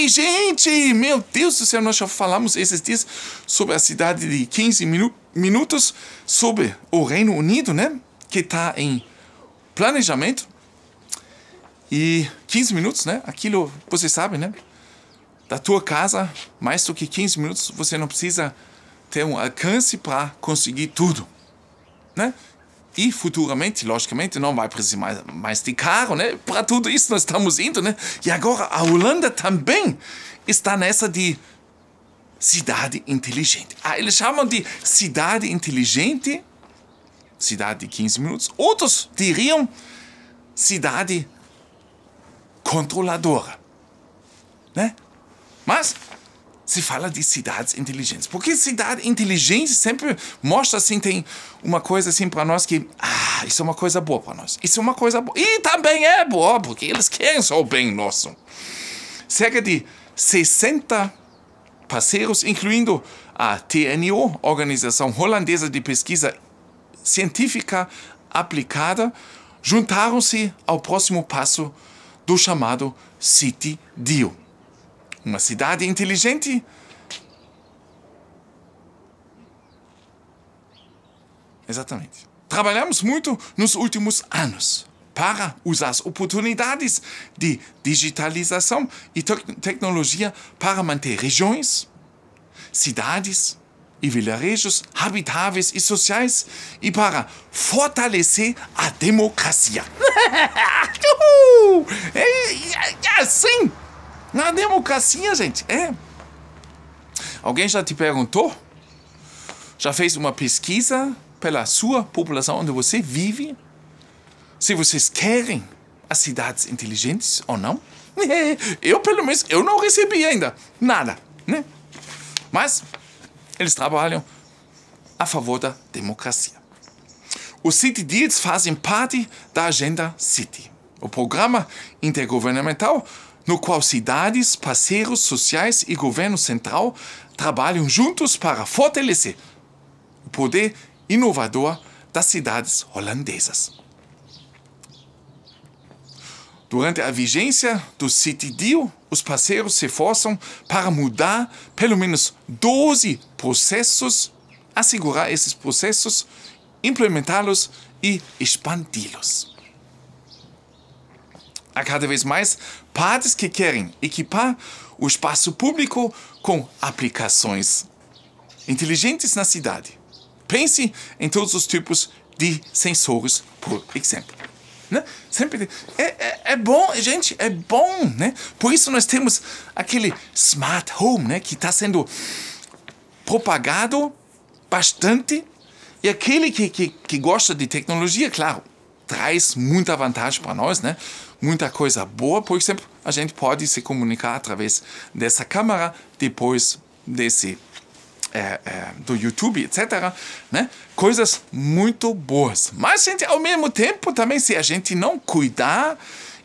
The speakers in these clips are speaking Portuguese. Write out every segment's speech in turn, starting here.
Oi, gente! Meu Deus do céu, nós já falamos esses dias sobre a cidade de 15 minu minutos, sobre o Reino Unido, né? Que está em planejamento. E 15 minutos, né? Aquilo, você sabe, né? Da tua casa, mais do que 15 minutos, você não precisa ter um alcance para conseguir tudo, né? E futuramente, logicamente, não vai precisar mais, mais de carro, né? Para tudo isso nós estamos indo, né? E agora a Holanda também está nessa de cidade inteligente. Ah, eles chamam de cidade inteligente, cidade de 15 minutos. Outros diriam cidade controladora, né? Mas se fala de cidades inteligentes. Porque cidade inteligente sempre mostra assim, tem uma coisa assim para nós que, ah, isso é uma coisa boa para nós. Isso é uma coisa boa. E também é boa, porque eles querem só o bem nosso. Cerca de 60 parceiros, incluindo a TNO, Organização Holandesa de Pesquisa Científica Aplicada, juntaram-se ao próximo passo do chamado City Deal. Uma cidade inteligente. Exatamente. Trabalhamos muito nos últimos anos para usar as oportunidades de digitalização e te tecnologia para manter regiões, cidades e vilarejos habitáveis e sociais e para fortalecer a democracia. é, é, é assim! Na democracia, gente, é. Alguém já te perguntou? Já fez uma pesquisa pela sua população onde você vive? Se vocês querem as cidades inteligentes ou não? Eu, pelo menos, eu não recebi ainda nada, né? Mas eles trabalham a favor da democracia. Os City Deals fazem parte da Agenda City, o programa intergovernamental no qual cidades, parceiros sociais e governo central trabalham juntos para fortalecer o poder inovador das cidades holandesas. Durante a vigência do City Deal, os parceiros se esforçam para mudar pelo menos 12 processos, assegurar esses processos, implementá-los e expandi-los. Há cada vez mais padres que querem equipar o espaço público com aplicações inteligentes na cidade. Pense em todos os tipos de sensores, por exemplo. Né? Sempre é, é, é, bom, gente, é bom, né? Por isso nós temos aquele smart home, né? Que está sendo propagado bastante e aquele que, que, que gosta de tecnologia, claro, traz muita vantagem para nós, né? muita coisa boa, por exemplo, a gente pode se comunicar através dessa câmera, depois desse é, é, do YouTube, etc. Né? Coisas muito boas. Mas, gente, ao mesmo tempo, também, se a gente não cuidar,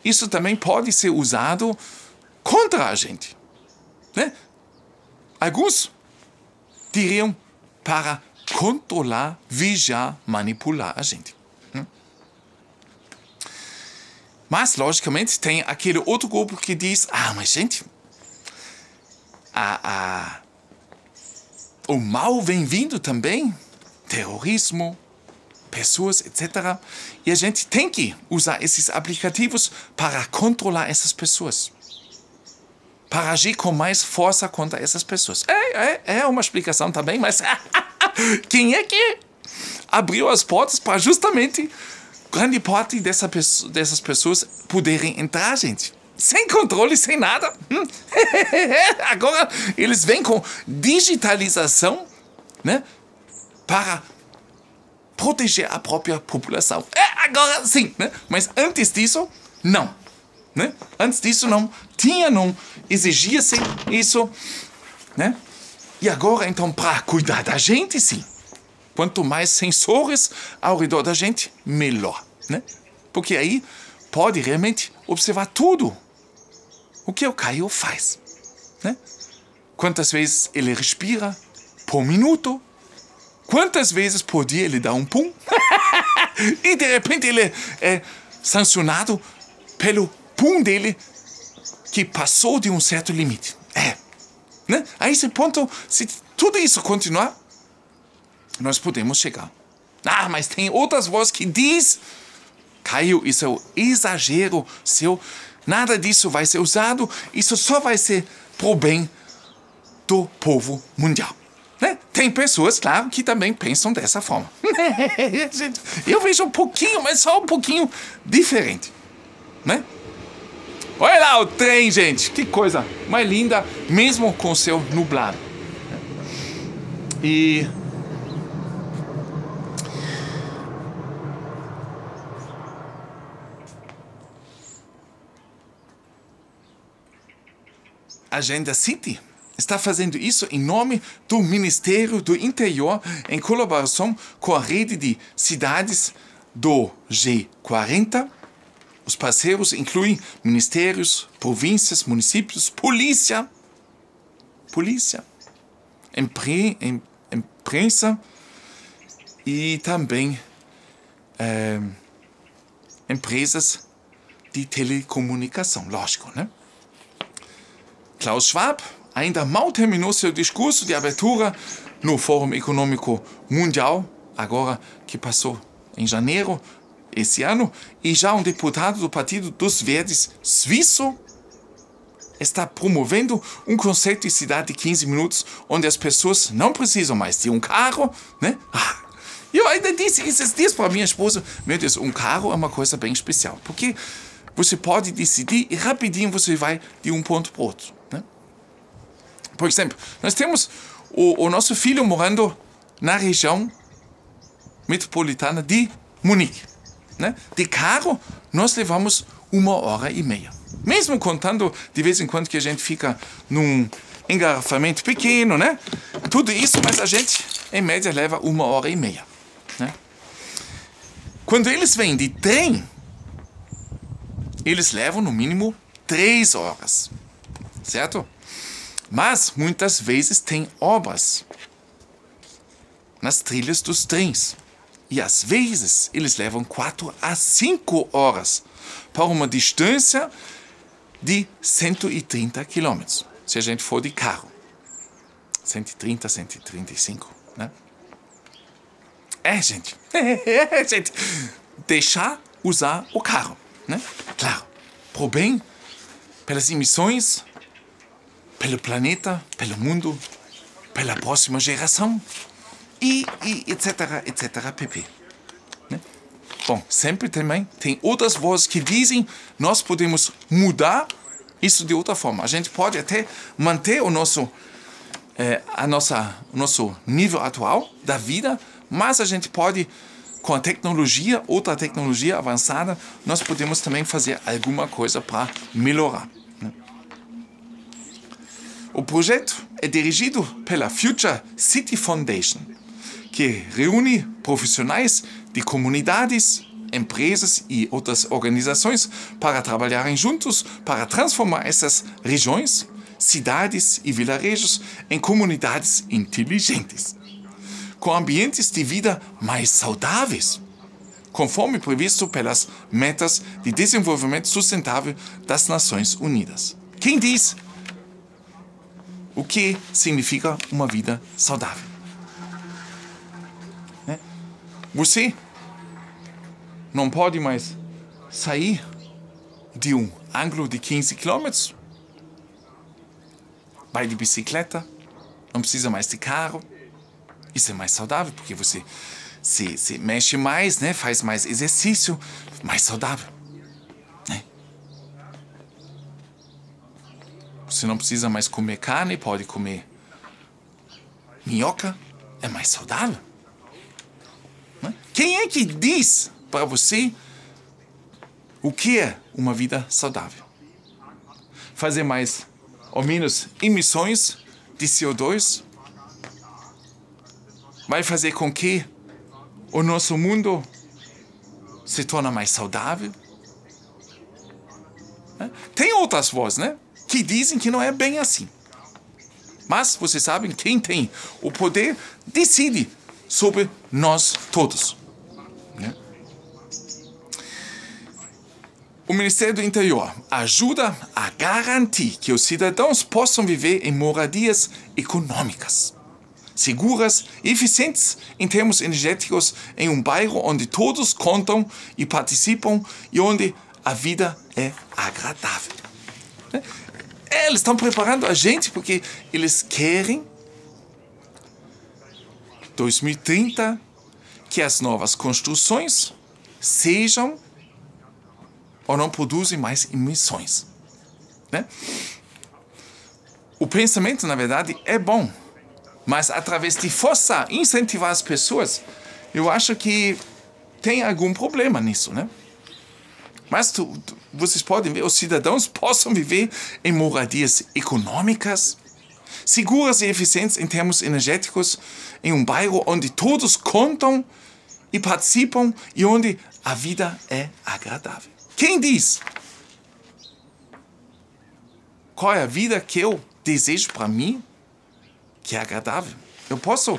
isso também pode ser usado contra a gente. Né? Alguns diriam para controlar, vigiar, manipular a gente. Mas, logicamente, tem aquele outro grupo que diz: ah, mas gente, a, a, o mal vem vindo também terrorismo, pessoas, etc. E a gente tem que usar esses aplicativos para controlar essas pessoas. Para agir com mais força contra essas pessoas. É, é, é uma explicação também, mas quem é que abriu as portas para justamente grande parte dessa dessas pessoas poderem entrar, gente. Sem controle, sem nada. Hum. Agora eles vêm com digitalização, né? Para proteger a própria população. É, agora sim, né? Mas antes disso, não. Né? Antes disso não tinha, não exigia-se isso, né? E agora então para cuidar da gente sim. Quanto mais sensores ao redor da gente, melhor, né? Porque aí pode realmente observar tudo o que o Caio faz, né? Quantas vezes ele respira por minuto? Quantas vezes por dia ele dá um pum? e de repente ele é sancionado pelo pum dele que passou de um certo limite. É. Né? A esse ponto, se tudo isso continuar, nós podemos chegar. Ah, mas tem outras vozes que diz, Caio, isso é um exagero seu. Nada disso vai ser usado, isso só vai ser pro bem do povo mundial. Né? Tem pessoas, claro, que também pensam dessa forma. Eu vejo um pouquinho, mas só um pouquinho diferente. Né? Olha lá o trem, gente. Que coisa mais linda, mesmo com o céu nublado. E Agenda City está fazendo isso em nome do Ministério do Interior em colaboração com a rede de cidades do G40. Os parceiros incluem ministérios, províncias, municípios, polícia, polícia, impre, em, imprensa e também é, empresas de telecomunicação, lógico, né? Klaus Schwab ainda mal terminou seu discurso de abertura no Fórum Econômico Mundial, agora que passou em janeiro esse ano, e já um deputado do Partido dos Verdes suíço está promovendo um conceito de cidade de 15 minutos, onde as pessoas não precisam mais de um carro, né? Ah, eu ainda disse esses dias para minha esposa, meu Deus, um carro é uma coisa bem especial, porque você pode decidir e rapidinho você vai de um ponto para outro. Por exemplo, nós temos o, o nosso filho morando na região metropolitana de Munique. Né? De carro, nós levamos uma hora e meia. Mesmo contando de vez em quando que a gente fica num engarrafamento pequeno, né? Tudo isso, mas a gente, em média, leva uma hora e meia. Né? Quando eles vêm de trem, eles levam no mínimo três horas, certo? mas muitas vezes tem obras nas trilhas dos trens. E às vezes eles levam 4 a 5 horas para uma distância de 130 quilômetros, se a gente for de carro. 130, 135, né? É, gente. É, é, gente. Deixar usar o carro, né? Claro. Pro bem, pelas emissões pelo planeta, pelo mundo, pela próxima geração e, e etc, etc, pp. Né? Bom, sempre também tem outras vozes que dizem nós podemos mudar isso de outra forma. A gente pode até manter o nosso, eh, a nossa, o nosso nível atual da vida, mas a gente pode com a tecnologia, outra tecnologia avançada, nós podemos também fazer alguma coisa para melhorar. O projeto é dirigido pela Future City Foundation, que reúne profissionais de comunidades, empresas e outras organizações para trabalharem juntos para transformar essas regiões, cidades e vilarejos em comunidades inteligentes, com ambientes de vida mais saudáveis, conforme previsto pelas metas de desenvolvimento sustentável das Nações Unidas. Quem diz o que significa uma vida saudável. Né? Você não pode mais sair de um ângulo de 15 quilômetros. Vai de bicicleta, não precisa mais de carro. Isso é mais saudável porque você se, se mexe mais, né? faz mais exercício, mais saudável. Você não precisa mais comer carne, pode comer minhoca, é mais saudável. Né? Quem é que diz para você o que é uma vida saudável? Fazer mais ou menos emissões de CO2 vai fazer com que o nosso mundo se torne mais saudável? Né? Tem outras vozes, né? que dizem que não é bem assim. Mas vocês sabem, quem tem o poder decide sobre nós todos. Né? O Ministério do Interior ajuda a garantir que os cidadãos possam viver em moradias econômicas, seguras e eficientes em termos energéticos em um bairro onde todos contam e participam e onde a vida é agradável. Né? É, eles estão preparando a gente porque eles querem 2030 que as novas construções sejam ou não produzem mais emissões. Né? O pensamento, na verdade, é bom, mas através de forçar, incentivar as pessoas, eu acho que tem algum problema nisso, né? Mas tu, tu vocês podem ver, os cidadãos possam viver em moradias econômicas, seguras e eficientes em termos energéticos, em um bairro onde todos contam e participam e onde a vida é agradável. Quem diz? Qual é a vida que eu desejo para mim que é agradável? Eu posso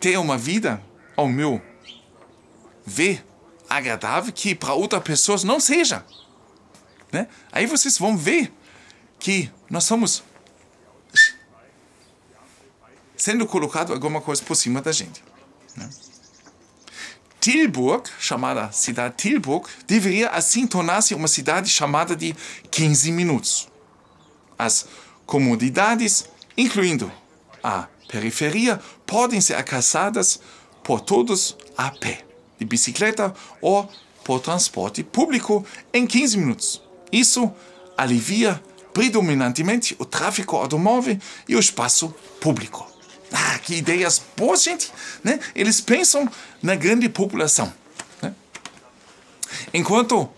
ter uma vida ao meu ver agradável que para outras pessoas não seja. Né? Aí vocês vão ver que nós somos sendo colocado alguma coisa por cima da gente. Né? Tilburg, chamada cidade Tilburg, deveria assim tornar-se uma cidade chamada de 15 minutos. As comodidades, incluindo a periferia, podem ser alcançadas por todos a pé, de bicicleta ou por transporte público em 15 minutos. Isso alivia predominantemente o tráfego automóvel e o espaço público. Ah, que ideias boas, gente! Né? Eles pensam na grande população. Né? Enquanto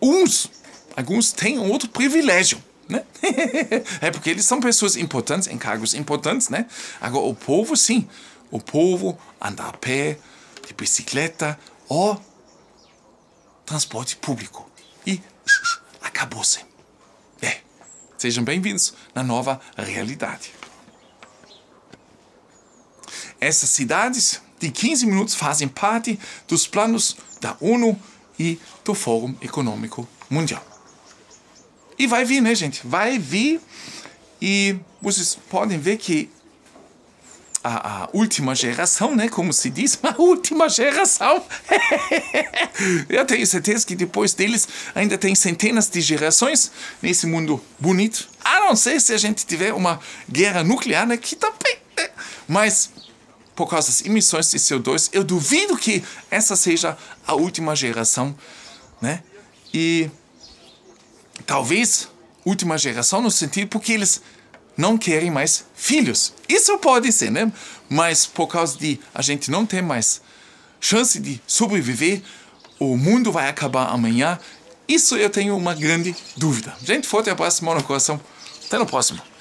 uns, alguns têm outro privilégio. Né? é porque eles são pessoas importantes, em cargos importantes, né? Agora, o povo, sim. O povo anda a pé, de bicicleta ou transporte público. E acabou-se. É, sejam bem-vindos na nova realidade. Essas cidades de 15 minutos fazem parte dos planos da ONU e do Fórum Econômico Mundial. E vai vir, né, gente? Vai vir. E vocês podem ver que a, a última geração, né? Como se diz, a última geração. Eu tenho certeza que depois deles ainda tem centenas de gerações nesse mundo bonito. A não ser se a gente tiver uma guerra nuclear, né? também. Né? Mas por causa das emissões de CO2, eu duvido que essa seja a última geração, né? E talvez última geração no sentido porque eles não querem mais filhos. Isso pode ser, né? Mas por causa de a gente não ter mais chance de sobreviver, o mundo vai acabar amanhã. Isso eu tenho uma grande dúvida. Gente, forte abraço, mão no coração. Até no próximo.